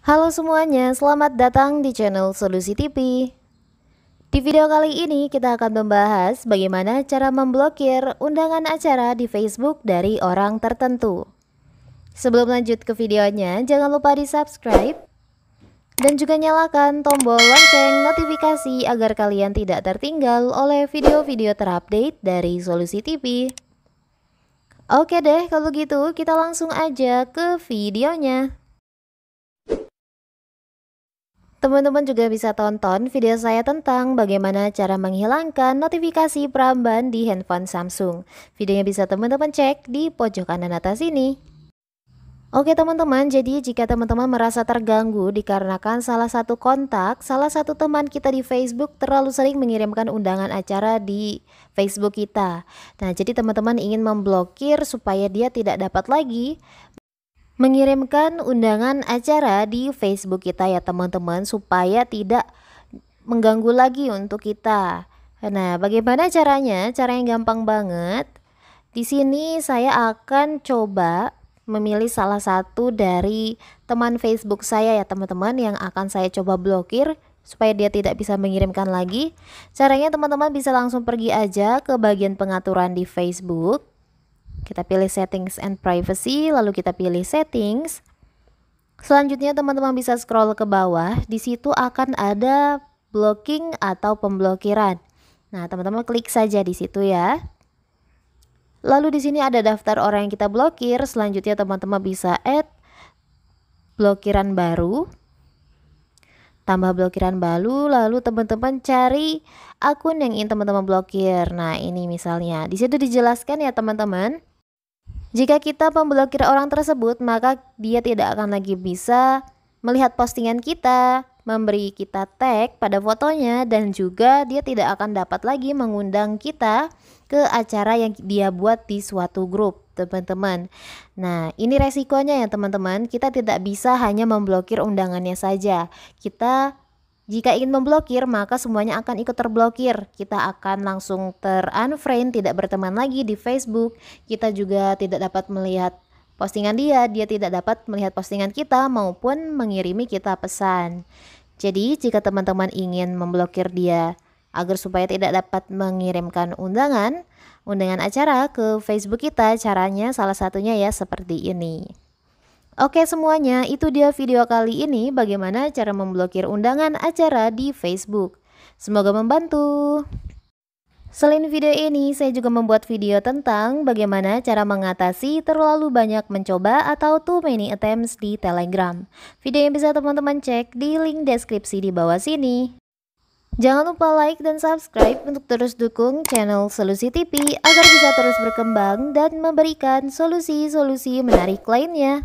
Halo semuanya, selamat datang di channel Solusi TV. Di video kali ini kita akan membahas bagaimana cara memblokir undangan acara di Facebook dari orang tertentu. Sebelum lanjut ke videonya, jangan lupa di subscribe dan juga nyalakan tombol lonceng notifikasi agar kalian tidak tertinggal oleh video-video terupdate dari Solusi TV. Oke deh, kalau gitu kita langsung aja ke videonya. Teman-teman juga bisa tonton video saya tentang bagaimana cara menghilangkan notifikasi peramban di handphone Samsung. Videonya bisa teman-teman cek di pojok kanan atas ini. Oke teman-teman, jadi jika teman-teman merasa terganggu dikarenakan salah satu kontak, salah satu teman kita di Facebook terlalu sering mengirimkan undangan acara di Facebook kita. Nah, jadi teman-teman ingin memblokir supaya dia tidak dapat lagi mengirimkan undangan acara di Facebook kita ya teman-teman supaya tidak mengganggu lagi untuk kita. Nah, bagaimana caranya? Cara yang gampang banget. Di sini saya akan coba memilih salah satu dari teman Facebook saya ya teman-teman yang akan saya coba blokir supaya dia tidak bisa mengirimkan lagi. Caranya teman-teman bisa langsung pergi aja ke bagian pengaturan di Facebook. Kita pilih settings and privacy, lalu kita pilih settings. Selanjutnya teman-teman bisa scroll ke bawah, di situ akan ada blocking atau pemblokiran. Nah, teman-teman klik saja di situ ya. Lalu di sini ada daftar orang yang kita blokir, selanjutnya teman-teman bisa add blokiran baru. Tambah blokiran baru, lalu teman-teman cari akun yang ingin teman-teman blokir. Nah, ini misalnya. Di situ dijelaskan ya, teman-teman. Jika kita memblokir orang tersebut, maka dia tidak akan lagi bisa melihat postingan kita, memberi kita tag pada fotonya, dan juga dia tidak akan dapat lagi mengundang kita ke acara yang dia buat di suatu grup, teman-teman. Nah, ini resikonya ya, teman-teman. Kita tidak bisa hanya memblokir undangannya saja. Kita jika ingin memblokir, maka semuanya akan ikut terblokir. Kita akan langsung terunfriend, tidak berteman lagi di Facebook. Kita juga tidak dapat melihat postingan dia, dia tidak dapat melihat postingan kita maupun mengirimi kita pesan. Jadi, jika teman-teman ingin memblokir dia agar supaya tidak dapat mengirimkan undangan, undangan acara ke Facebook kita, caranya salah satunya ya seperti ini. Oke semuanya, itu dia video kali ini bagaimana cara memblokir undangan acara di Facebook. Semoga membantu. Selain video ini, saya juga membuat video tentang bagaimana cara mengatasi terlalu banyak mencoba atau too many attempts di Telegram. Video yang bisa teman-teman cek di link deskripsi di bawah sini. Jangan lupa like dan subscribe untuk terus dukung channel Solusi TV agar bisa terus berkembang dan memberikan solusi-solusi menarik lainnya.